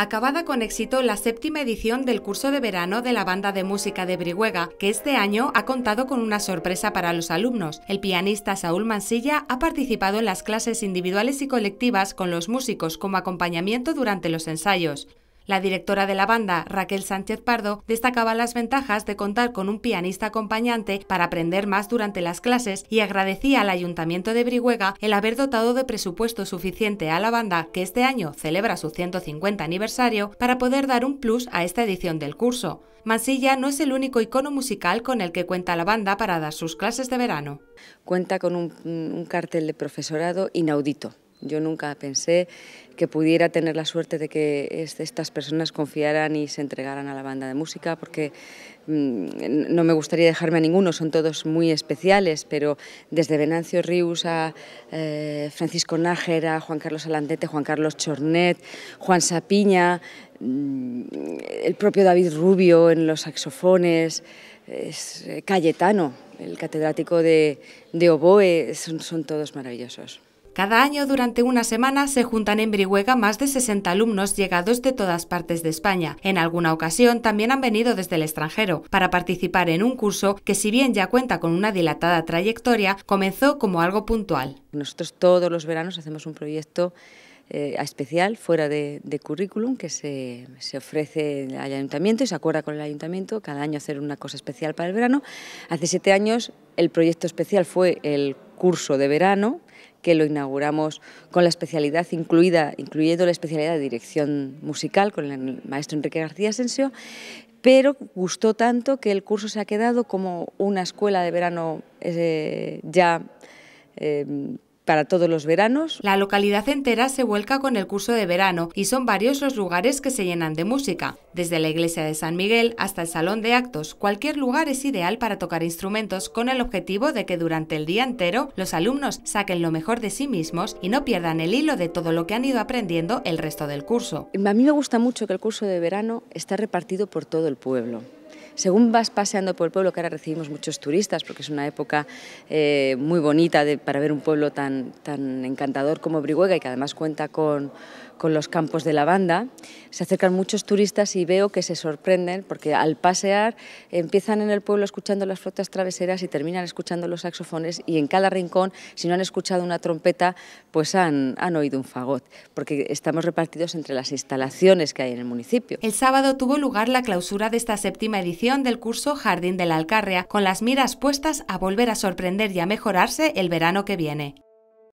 acabada con éxito la séptima edición del curso de verano de la banda de música de Brihuega, que este año ha contado con una sorpresa para los alumnos. El pianista Saúl Mansilla ha participado en las clases individuales y colectivas con los músicos como acompañamiento durante los ensayos. La directora de la banda, Raquel Sánchez Pardo, destacaba las ventajas de contar con un pianista acompañante para aprender más durante las clases y agradecía al Ayuntamiento de Brihuega el haber dotado de presupuesto suficiente a la banda, que este año celebra su 150 aniversario, para poder dar un plus a esta edición del curso. Mansilla no es el único icono musical con el que cuenta la banda para dar sus clases de verano. Cuenta con un, un cartel de profesorado inaudito yo nunca pensé que pudiera tener la suerte de que estas personas confiaran y se entregaran a la banda de música, porque mm, no me gustaría dejarme a ninguno, son todos muy especiales, pero desde Venancio Rius a eh, Francisco Nájera, Juan Carlos Alandete, Juan Carlos Chornet, Juan Sapiña, mm, el propio David Rubio en los saxofones, eh, Cayetano, el catedrático de, oboe, son todos maravillosos. Cada año, durante una semana, se juntan en Brihuega más de 60 alumnos llegados de todas partes de España. En alguna ocasión también han venido desde el extranjero para participar en un curso que, si bien ya cuenta con una dilatada trayectoria, comenzó como algo puntual. Nosotros todos los veranos hacemos un proyecto eh, especial fuera de, currículum que se, ofrece al ayuntamiento y se acuerda con el ayuntamiento cada año hacer una cosa especial para el verano. Hace siete años el proyecto especial fue el curso de verano que lo inauguramos con la especialidad incluida, incluyendo la especialidad de dirección musical con el maestro Enrique García Asensio, pero gustó tanto que el curso se ha quedado como una escuela de verano eh, ya eh, para todos los veranos. La localidad entera se vuelca con el curso de verano y son varios los lugares que se llenan de música, desde la iglesia de San Miguel hasta el salón de actos. Cualquier lugar es ideal para tocar instrumentos con el objetivo de que durante el día entero los alumnos saquen lo mejor de sí mismos y no pierdan el hilo de todo lo que han ido aprendiendo el resto del curso. A mí me gusta mucho que el curso de verano está repartido por todo el pueblo. Según vas paseando por el pueblo, que ahora recibimos muchos turistas, porque es una época eh, muy bonita para ver un pueblo tan, tan encantador como Brihuega y que además cuenta con, con los campos de lavanda, se acercan muchos turistas y veo que se sorprenden porque al pasear empiezan en el pueblo escuchando las flotas traveseras y terminan escuchando los saxofones y en cada rincón, si no han escuchado una trompeta, pues han, han oído un fagot, porque estamos repartidos entre las instalaciones que hay en el municipio. El sábado tuvo lugar la clausura de esta séptima edición del curso Jardín de la Alcarria, con las miras puestas a volver a sorprender y a mejorarse el verano que viene.